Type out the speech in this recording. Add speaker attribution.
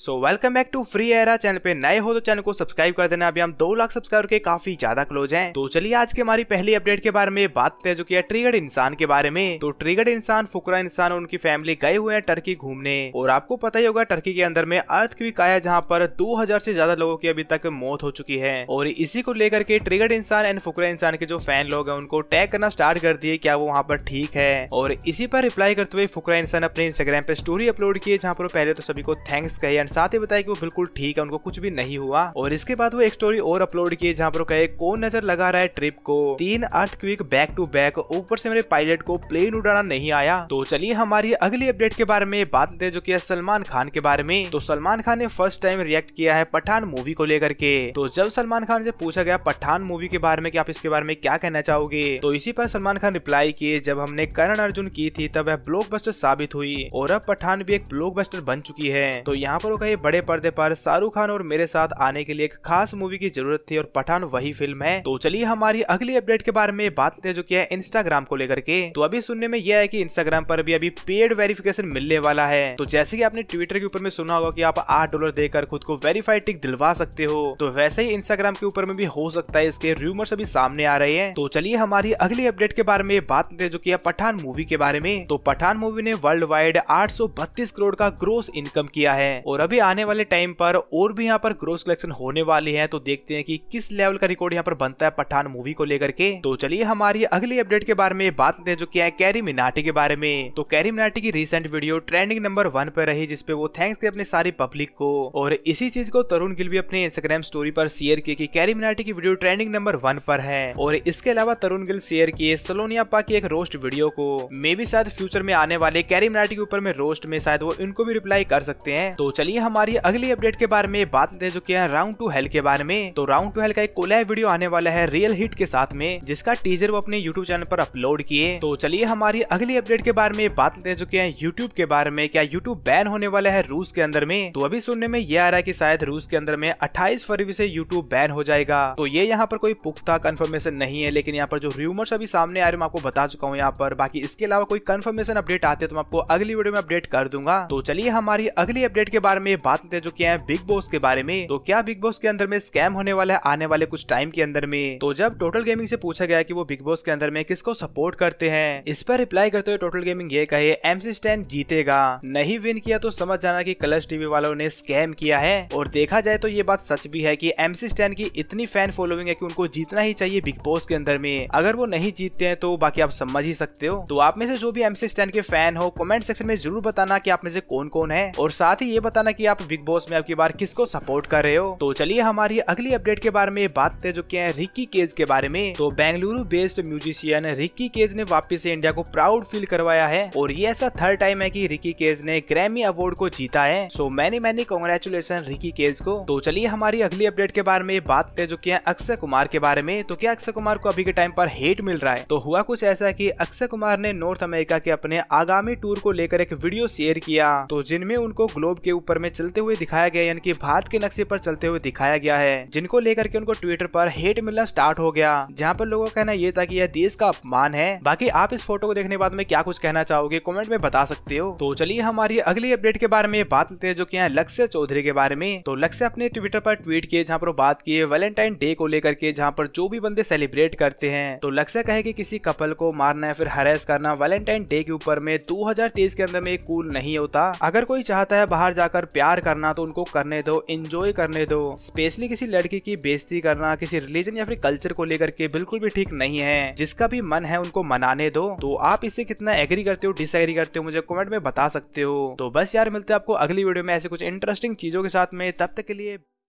Speaker 1: so welcome back to free era channel पे नए हो तो चैनल को सब्सक्राइब कर देना अभी हम दो लाख सब्सक्राइबर के काफी ज्यादा क्लोज हैं तो चलिए आज के हमारी पहली अपडेट के बारे में बात करते हैं जो कि है ट्रिगर्ड इंसान के बारे में तो ट्रिगर्ड इंसान फुकरा इंसान और उनकी फैमिली गए हुए हैं टर्की घूमने और आपको पता ही होगा टर्की के अंदर में अर्थ की काया जहाँ पर दो हजार से ज्यादा लोगों की अभी तक मौत हो चुकी है और इसी को लेकर के ट्रिगर्ड इंसान एंड फुकरा इंसान के जो फैन लोग है उनको टैग करना स्टार्ट कर दिए क्या वो वहाँ पर ठीक है और इसी पर रिप्लाई करते हुए फुकरा इंसान अपने इंस्टाग्राम पे स्टोरी अपलोड किए जहाँ पर पहले तो सभी को थैंक्स कहे एंड साथ ही बताया कि वो बिल्कुल ठीक है उनको कुछ भी नहीं हुआ और इसके बाद वो एक स्टोरी और अपलोड किए जहाँ पर कहे कौन नजर लगा रहा है ट्रिप को तीन अर्थ क्विक बैक टू बैक ऊपर से मेरे पायलट को प्लेन उड़ाना नहीं आया तो चलिए हमारी अगली अपडेट के बारे में बात करते जो की सलमान खान के बारे में तो सलमान खान ने फर्स्ट टाइम रिएक्ट किया है पठान मूवी को लेकर के तो जब सलमान खान से पूछा गया पठान मूवी के बारे में कि आप इसके बारे में क्या कहना चाहोगे तो इसी पर सलमान खान रिप्लाई किए जब हमने करण अर्जुन की थी तब वह ब्लॉकबस्टर साबित हुई और अब पठान भी एक ब्लॉकबस्टर बन चुकी है तो यहाँ पर वो दोनों का ये बड़े पर्दे पर शाहरुख खान और मेरे साथ आने के लिए एक खास मूवी की जरूरत थी और पठान वही फिल्म है तो चलिए हमारी अगली अपडेट के बारे में बात करते जो की है इंस्टाग्राम को लेकर के तो अभी सुनने में यह है की इंस्टाग्राम पर भी अभी पेड वेरिफिकेशन मिलने वाला है तो जैसे की आपने ट्विटर के ऊपर में सुना होगा की आप आठ डॉलर देकर खुद को वेरीफाइड टिक दिलवा सकते हो तो वैसे ही इंस्टाग्राम के ऊपर में भी हो सकता है इसके रूमर्स अभी सामने आ रहे हैं तो चलिए हमारी अगली अपडेट के बारे में बात करते जो की पठान मूवी के बारे में तो पठान मूवी ने वर्ल्ड वाइड आठ करोड़ का ग्रोस इनकम किया है और अभी आने वाले टाइम पर और भी यहाँ पर ग्रोस कलेक्शन होने वाले हैं तो देखते हैं कि किस लेवल का रिकॉर्ड यहाँ पर बनता है पठान मूवी को लेकर के तो चलिए हमारी अगली अपडेट के बारे में बात करते हैं जो क्या है कैरी मिनाटी के बारे में तो कैरी मिनाटी की recent video trending number one पर रही जिसपे वो थैंक्स अपने सारी पब्लिक को और इसी चीज को तरुण गिल भी अपने इंस्टाग्राम स्टोरी पर शेयर की कैरी मिनाटी की वीडियो ट्रेंडिंग नंबर वन पर है और इसके अलावा तरुण गिल शेयर किए सलोनिया पा की एक रोस्ट वीडियो को मे भी शायद फ्यूचर में आने वाले कैरी मिनाटी के ऊपर में रोस्ट में शायद वो इनको भी रिप्लाई कर सकते हैं तो चलिए है हमारी अगली अपडेट के बारे में बात दे चुके हैं राउंड टू हेल के बारे में तो राउंड टू हेल का एक कोलैब वीडियो आने वाला है रियल हिट के साथ में जिसका टीजर वो अपने यूट्यूब चैनल पर अपलोड किए तो चलिए हमारी अगली अपडेट के बारे में बात दे चुके हैं यूट्यूब के बारे में क्या यूट्यूब बैन होने वाला है रूस के अंदर में तो अभी सुनने में ये आ रहा है की शायद रूस के अंदर में अट्ठाईस फरवरी से यूट्यूब बैन हो जाएगा तो ये यहाँ पर कोई पुख्ता कन्फर्मेशन नहीं है लेकिन यहाँ पर जो र्यूमर्स अभी सामने आ रहे मैं आपको बता चुका हूँ यहाँ पर बाकी इसके अलावा कोई कन्फर्मेशन अपडेट आते तो मैं आपको अगली वीडियो में अपडेट कर दूंगा तो चलिए हमारी अगली अपडेट के बारे में में बात करते जो किया है बिग बॉस के बारे में तो क्या बिग बॉस के अंदर में स्कैम होने वाला है आने वाले कुछ टाइम के अंदर में तो जब टोटल गेमिंग से पूछा गया कि वो बिग बॉस के अंदर में किसको सपोर्ट करते हैं इस पर रिप्लाई करते हुए टोटल गेमिंग ये कहे एमसी स्टैन जीतेगा नहीं विन किया तो समझ जाना की कलर्स टीवी वालों ने स्कैम किया है और देखा जाए तो ये बात सच भी है की एमसी स्टैन की इतनी फैन फॉलोइंग है की उनको जीतना ही चाहिए बिग बॉस के अंदर में अगर वो नहीं जीतते हैं तो बाकी आप समझ ही सकते हो तो आप में से जो भी एमसी स्टैन के फैन हो कमेंट सेक्शन में जरूर बताना की आप में से कौन कौन है और साथ ही ये बताना बताना कि आप बिग बॉस में आपकी बार किसको सपोर्ट कर रहे हो तो चलिए हमारी अगली अपडेट के बारे में बात करें जो क्या है रिक्की केज के बारे में तो बेंगलुरु बेस्ड म्यूजिशियन रिक्की केज ने वापिस ऐसी इंडिया को प्राउड फील करवाया है और ये ऐसा थर्ड टाइम है की रिकी केज ने ग्रैमी अवार्ड को जीता है so many many congratulations Ricky Kej को तो चलिए हमारी अगली अपडेट के बारे में बात करें जो क्या अक्षय कुमार के बारे में तो क्या अक्षय कुमार को अभी के टाइम पर हेट मिल रहा है तो हुआ कुछ ऐसा की अक्षय कुमार ने नॉर्थ अमेरिका के अपने आगामी टूर को लेकर एक वीडियो शेयर किया तो जिनमें उनको ग्लोब के ऊपर पर में चलते हुए दिखाया गया यानी कि भारत के नक्शे पर चलते हुए दिखाया गया है जिनको लेकर के उनको ट्विटर पर हेट मिलना स्टार्ट हो गया जहाँ पर लोगों का कहना यह था कि यह देश का अपमान है बाकी आप इस फोटो को देखने के बाद में क्या कुछ कहना चाहोगे कॉमेंट में बता सकते हो तो चलिए हमारी अगली अपडेट के बारे में बात लेते हैं जो की है लक्ष्य चौधरी के बारे में तो लक्ष्य अपने ट्विटर पर ट्वीट किए जहाँ पर बात किए वैलेंटाइन डे को लेकर के जहाँ पर जो भी बंदे सेलिब्रेट करते हैं तो लक्ष्य कहे कि किसी कपल को मारना या फिर हरेस करना वैलेंटाइन डे के ऊपर में 2023 के अंदर में कूल नहीं होता अगर कोई चाहता है बाहर जाकर प्यार करना तो उनको करने दो इंजॉय करने दो स्पेशली किसी लड़की की बेजती करना किसी रिलीजन या फिर कल्चर को लेकर के बिल्कुल भी ठीक नहीं है जिसका भी मन है उनको मनाने दो तो आप इसे कितना एग्री करते हो डिसएग्री करते हो मुझे कमेंट में बता सकते हो तो बस यार मिलते हैं आपको अगली वीडियो में ऐसे कुछ इंटरेस्टिंग चीजों के साथ में तब तक के लिए